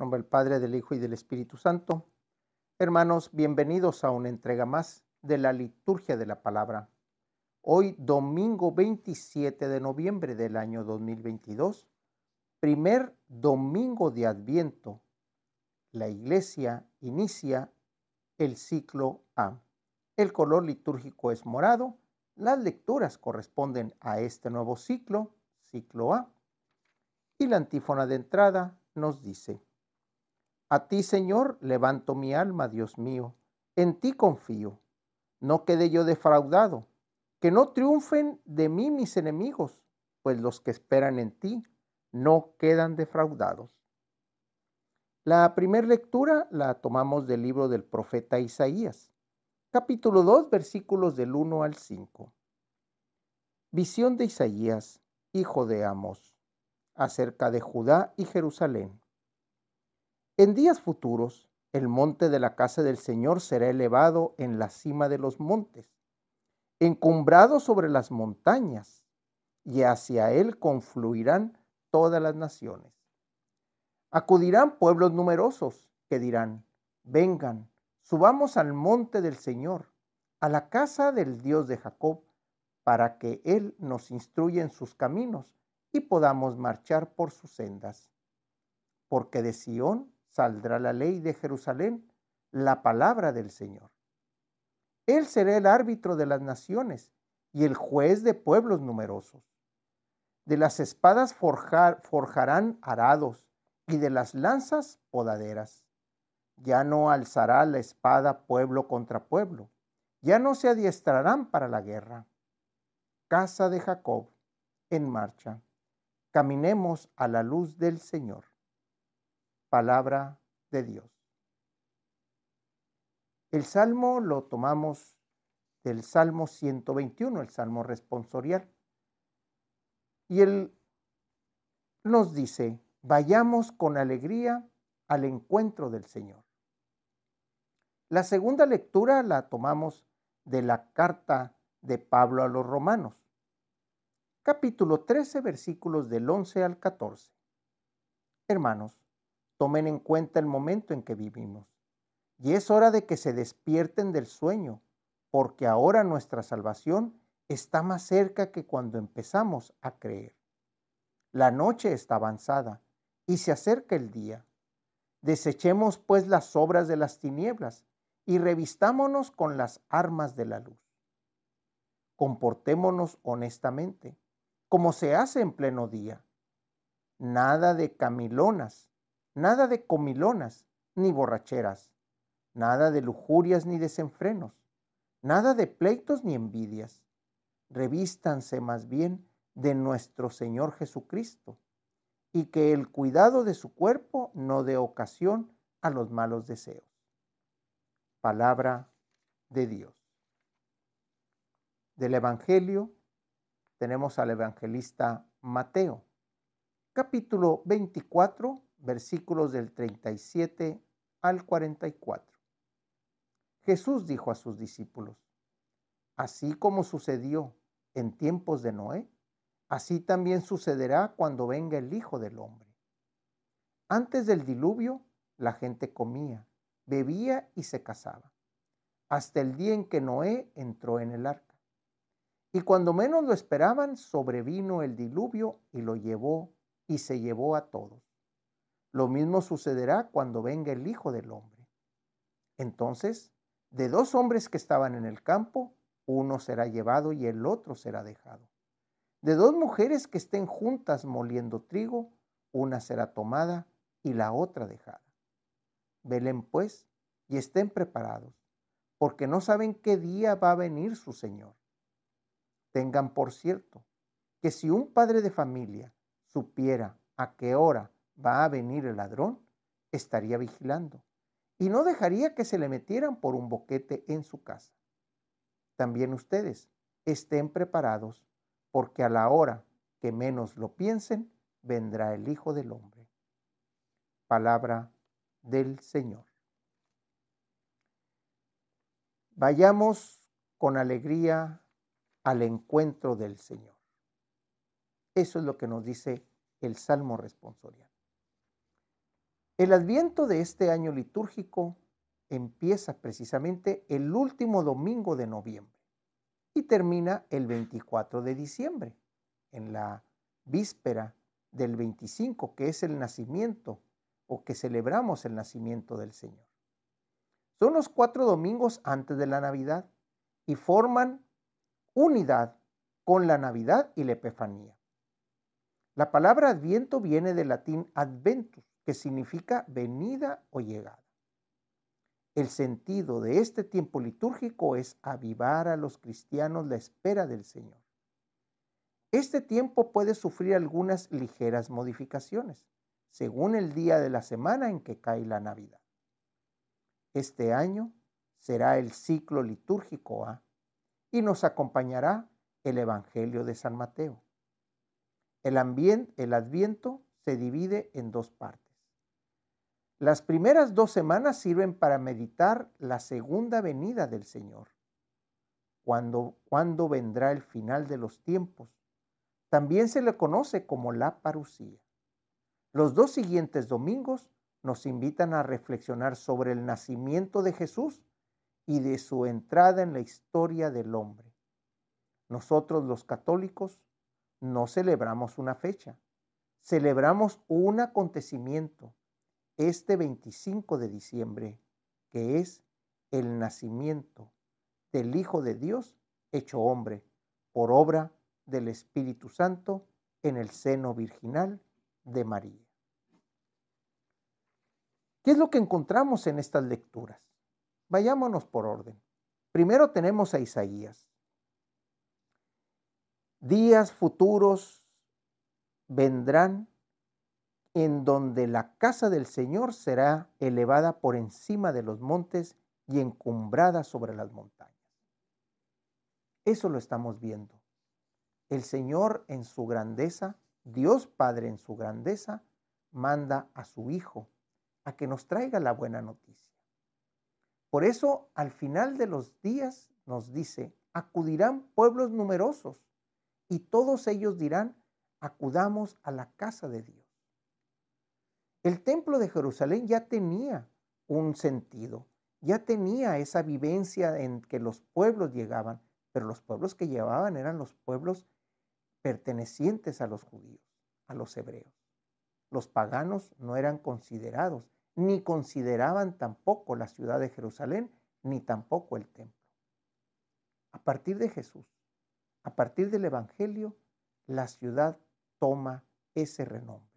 nombre del Padre, del Hijo y del Espíritu Santo. Hermanos, bienvenidos a una entrega más de la liturgia de la palabra. Hoy, domingo 27 de noviembre del año 2022, primer domingo de Adviento, la iglesia inicia el ciclo A. El color litúrgico es morado. Las lecturas corresponden a este nuevo ciclo, ciclo A. Y la antífona de entrada nos dice, a ti, Señor, levanto mi alma, Dios mío. En ti confío. No quede yo defraudado. Que no triunfen de mí mis enemigos, pues los que esperan en ti no quedan defraudados. La primera lectura la tomamos del libro del profeta Isaías, capítulo 2, versículos del 1 al 5. Visión de Isaías, hijo de Amos, acerca de Judá y Jerusalén. En días futuros, el monte de la casa del Señor será elevado en la cima de los montes, encumbrado sobre las montañas, y hacia él confluirán todas las naciones. Acudirán pueblos numerosos que dirán, vengan, subamos al monte del Señor, a la casa del Dios de Jacob, para que Él nos instruya en sus caminos y podamos marchar por sus sendas. Porque de Sión saldrá la ley de Jerusalén, la palabra del Señor. Él será el árbitro de las naciones y el juez de pueblos numerosos. De las espadas forjarán arados y de las lanzas podaderas. Ya no alzará la espada pueblo contra pueblo, ya no se adiestrarán para la guerra. Casa de Jacob, en marcha. Caminemos a la luz del Señor palabra de Dios. El salmo lo tomamos del Salmo 121, el salmo responsorial. Y él nos dice, vayamos con alegría al encuentro del Señor. La segunda lectura la tomamos de la carta de Pablo a los romanos, capítulo 13, versículos del 11 al 14. Hermanos, tomen en cuenta el momento en que vivimos. Y es hora de que se despierten del sueño, porque ahora nuestra salvación está más cerca que cuando empezamos a creer. La noche está avanzada y se acerca el día. Desechemos pues las obras de las tinieblas y revistámonos con las armas de la luz. Comportémonos honestamente, como se hace en pleno día. Nada de camilonas, nada de comilonas ni borracheras, nada de lujurias ni desenfrenos, nada de pleitos ni envidias. Revístanse más bien de nuestro Señor Jesucristo, y que el cuidado de su cuerpo no dé ocasión a los malos deseos. Palabra de Dios. Del Evangelio tenemos al evangelista Mateo, capítulo 24, versículos del 37 al 44. Jesús dijo a sus discípulos, así como sucedió en tiempos de Noé, así también sucederá cuando venga el Hijo del Hombre. Antes del diluvio, la gente comía, bebía y se casaba, hasta el día en que Noé entró en el arca. Y cuando menos lo esperaban, sobrevino el diluvio y lo llevó y se llevó a todos. Lo mismo sucederá cuando venga el Hijo del Hombre. Entonces, de dos hombres que estaban en el campo, uno será llevado y el otro será dejado. De dos mujeres que estén juntas moliendo trigo, una será tomada y la otra dejada. Velen pues y estén preparados, porque no saben qué día va a venir su Señor. Tengan por cierto que si un padre de familia supiera a qué hora va a venir el ladrón, estaría vigilando y no dejaría que se le metieran por un boquete en su casa. También ustedes estén preparados, porque a la hora que menos lo piensen, vendrá el Hijo del Hombre. Palabra del Señor. Vayamos con alegría al encuentro del Señor. Eso es lo que nos dice el Salmo responsorial. El adviento de este año litúrgico empieza precisamente el último domingo de noviembre y termina el 24 de diciembre, en la víspera del 25, que es el nacimiento o que celebramos el nacimiento del Señor. Son los cuatro domingos antes de la Navidad y forman unidad con la Navidad y la Epifanía. La palabra adviento viene del latín adventus, que significa venida o llegada. El sentido de este tiempo litúrgico es avivar a los cristianos la espera del Señor. Este tiempo puede sufrir algunas ligeras modificaciones, según el día de la semana en que cae la Navidad. Este año será el ciclo litúrgico A y nos acompañará el Evangelio de San Mateo. El, ambiente, el Adviento se divide en dos partes. Las primeras dos semanas sirven para meditar la segunda venida del Señor. Cuando, vendrá el final de los tiempos? También se le conoce como la parucía. Los dos siguientes domingos nos invitan a reflexionar sobre el nacimiento de Jesús y de su entrada en la historia del hombre. Nosotros los católicos no celebramos una fecha, celebramos un acontecimiento este 25 de diciembre, que es el nacimiento del Hijo de Dios hecho hombre por obra del Espíritu Santo en el seno virginal de María. ¿Qué es lo que encontramos en estas lecturas? Vayámonos por orden. Primero tenemos a Isaías. Días futuros vendrán en donde la casa del Señor será elevada por encima de los montes y encumbrada sobre las montañas. Eso lo estamos viendo. El Señor en su grandeza, Dios Padre en su grandeza, manda a su Hijo a que nos traiga la buena noticia. Por eso al final de los días nos dice, acudirán pueblos numerosos y todos ellos dirán, acudamos a la casa de Dios. El templo de Jerusalén ya tenía un sentido, ya tenía esa vivencia en que los pueblos llegaban, pero los pueblos que llevaban eran los pueblos pertenecientes a los judíos, a los hebreos. Los paganos no eran considerados, ni consideraban tampoco la ciudad de Jerusalén, ni tampoco el templo. A partir de Jesús, a partir del Evangelio, la ciudad toma ese renombre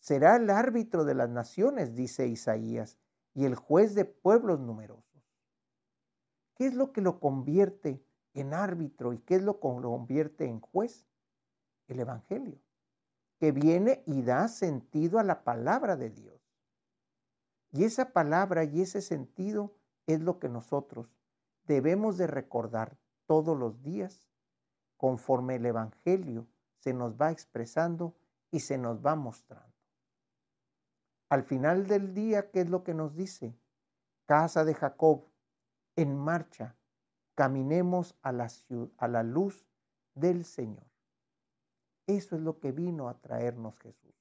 será el árbitro de las naciones, dice Isaías, y el juez de pueblos numerosos. ¿Qué es lo que lo convierte en árbitro y qué es lo que lo convierte en juez? El Evangelio, que viene y da sentido a la palabra de Dios. Y esa palabra y ese sentido es lo que nosotros debemos de recordar todos los días conforme el Evangelio se nos va expresando y se nos va mostrando. Al final del día, ¿qué es lo que nos dice? Casa de Jacob, en marcha, caminemos a la, a la luz del Señor. Eso es lo que vino a traernos Jesús.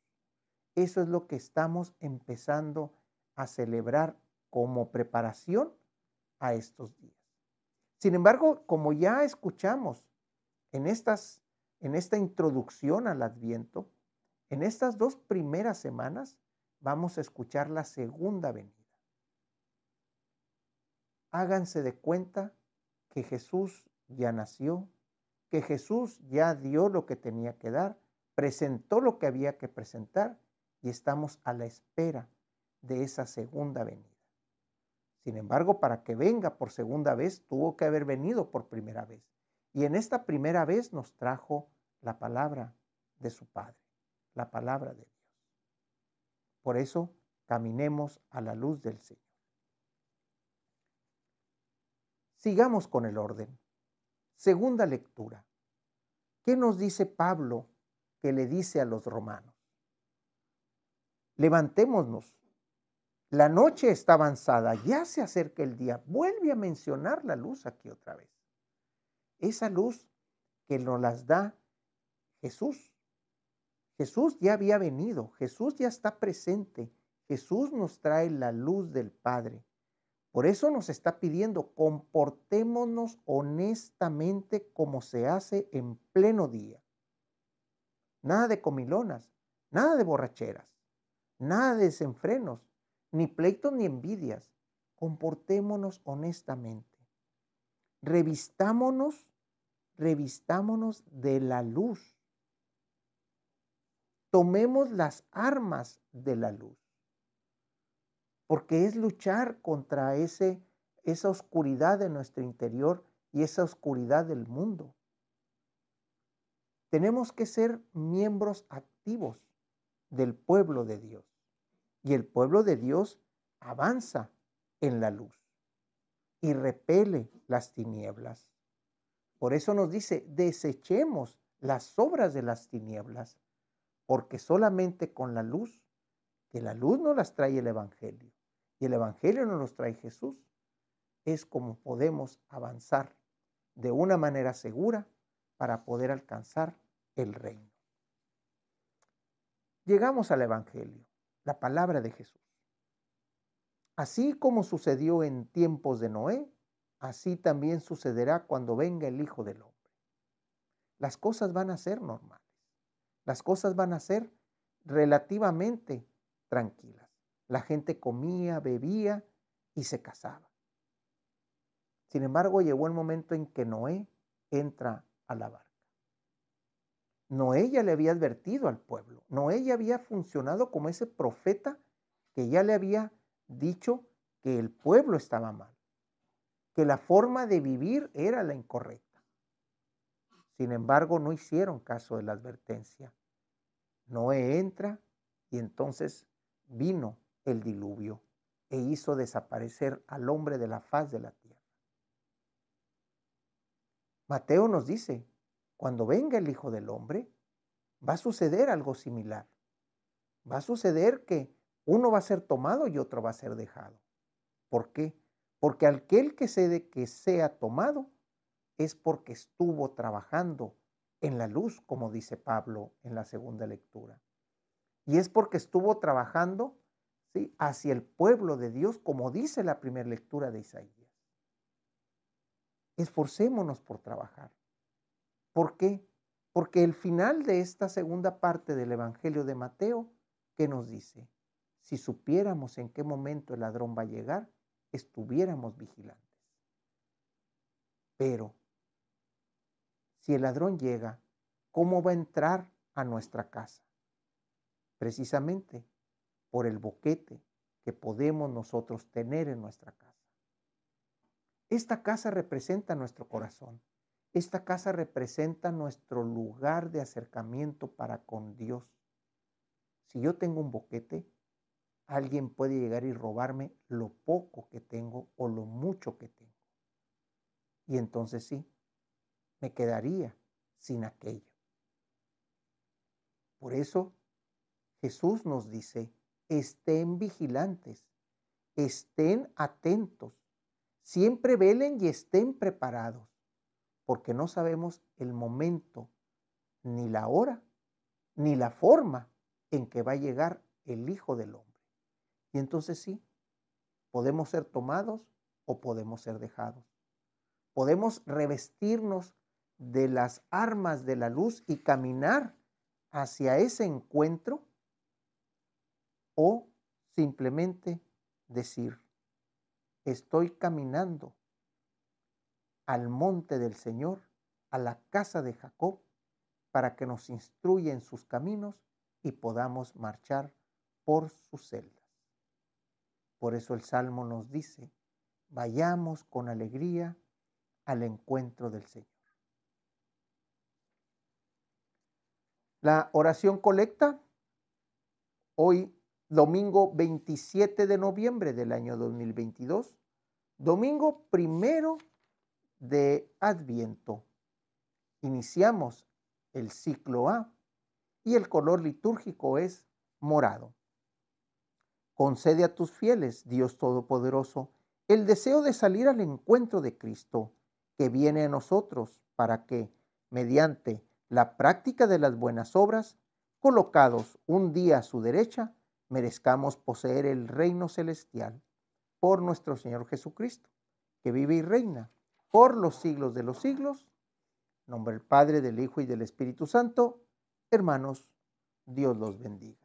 Eso es lo que estamos empezando a celebrar como preparación a estos días. Sin embargo, como ya escuchamos en, estas, en esta introducción al Adviento, en estas dos primeras semanas vamos a escuchar la segunda venida. Háganse de cuenta que Jesús ya nació, que Jesús ya dio lo que tenía que dar, presentó lo que había que presentar y estamos a la espera de esa segunda venida. Sin embargo, para que venga por segunda vez, tuvo que haber venido por primera vez. Y en esta primera vez nos trajo la palabra de su Padre, la palabra de Dios. Por eso, caminemos a la luz del Señor. Sigamos con el orden. Segunda lectura. ¿Qué nos dice Pablo que le dice a los romanos? Levantémonos. La noche está avanzada, ya se acerca el día. Vuelve a mencionar la luz aquí otra vez. Esa luz que nos las da Jesús Jesús ya había venido, Jesús ya está presente, Jesús nos trae la luz del Padre. Por eso nos está pidiendo, comportémonos honestamente como se hace en pleno día. Nada de comilonas, nada de borracheras, nada de desenfrenos, ni pleitos ni envidias. Comportémonos honestamente. Revistámonos, revistámonos de la luz tomemos las armas de la luz, porque es luchar contra ese, esa oscuridad de nuestro interior y esa oscuridad del mundo. Tenemos que ser miembros activos del pueblo de Dios y el pueblo de Dios avanza en la luz y repele las tinieblas. Por eso nos dice, desechemos las obras de las tinieblas porque solamente con la luz, que la luz no las trae el Evangelio y el Evangelio no nos trae Jesús, es como podemos avanzar de una manera segura para poder alcanzar el reino. Llegamos al Evangelio, la palabra de Jesús. Así como sucedió en tiempos de Noé, así también sucederá cuando venga el Hijo del Hombre. Las cosas van a ser normales las cosas van a ser relativamente tranquilas. La gente comía, bebía y se casaba. Sin embargo, llegó el momento en que Noé entra a la barca. Noé ya le había advertido al pueblo. Noé ya había funcionado como ese profeta que ya le había dicho que el pueblo estaba mal, que la forma de vivir era la incorrecta. Sin embargo, no hicieron caso de la advertencia Noé entra y entonces vino el diluvio e hizo desaparecer al hombre de la faz de la tierra. Mateo nos dice, cuando venga el Hijo del Hombre, va a suceder algo similar. Va a suceder que uno va a ser tomado y otro va a ser dejado. ¿Por qué? Porque aquel que, se de que sea tomado es porque estuvo trabajando en la luz, como dice Pablo en la segunda lectura. Y es porque estuvo trabajando ¿sí? hacia el pueblo de Dios, como dice la primera lectura de Isaías. Esforcémonos por trabajar. ¿Por qué? Porque el final de esta segunda parte del Evangelio de Mateo, ¿qué nos dice? Si supiéramos en qué momento el ladrón va a llegar, estuviéramos vigilantes. Pero si el ladrón llega, ¿cómo va a entrar a nuestra casa? Precisamente por el boquete que podemos nosotros tener en nuestra casa. Esta casa representa nuestro corazón. Esta casa representa nuestro lugar de acercamiento para con Dios. Si yo tengo un boquete, alguien puede llegar y robarme lo poco que tengo o lo mucho que tengo. Y entonces sí, me quedaría sin aquello. Por eso Jesús nos dice, estén vigilantes, estén atentos, siempre velen y estén preparados, porque no sabemos el momento, ni la hora, ni la forma en que va a llegar el Hijo del Hombre. Y entonces sí, podemos ser tomados o podemos ser dejados. Podemos revestirnos de las armas de la luz y caminar hacia ese encuentro o simplemente decir, estoy caminando al monte del Señor, a la casa de Jacob, para que nos instruya en sus caminos y podamos marchar por sus celdas. Por eso el Salmo nos dice, vayamos con alegría al encuentro del Señor. La oración colecta, hoy domingo 27 de noviembre del año 2022, domingo primero de Adviento. Iniciamos el ciclo A y el color litúrgico es morado. Concede a tus fieles, Dios Todopoderoso, el deseo de salir al encuentro de Cristo, que viene a nosotros para que, mediante la práctica de las buenas obras, colocados un día a su derecha, merezcamos poseer el reino celestial por nuestro Señor Jesucristo, que vive y reina por los siglos de los siglos. En nombre del Padre, del Hijo y del Espíritu Santo. Hermanos, Dios los bendiga.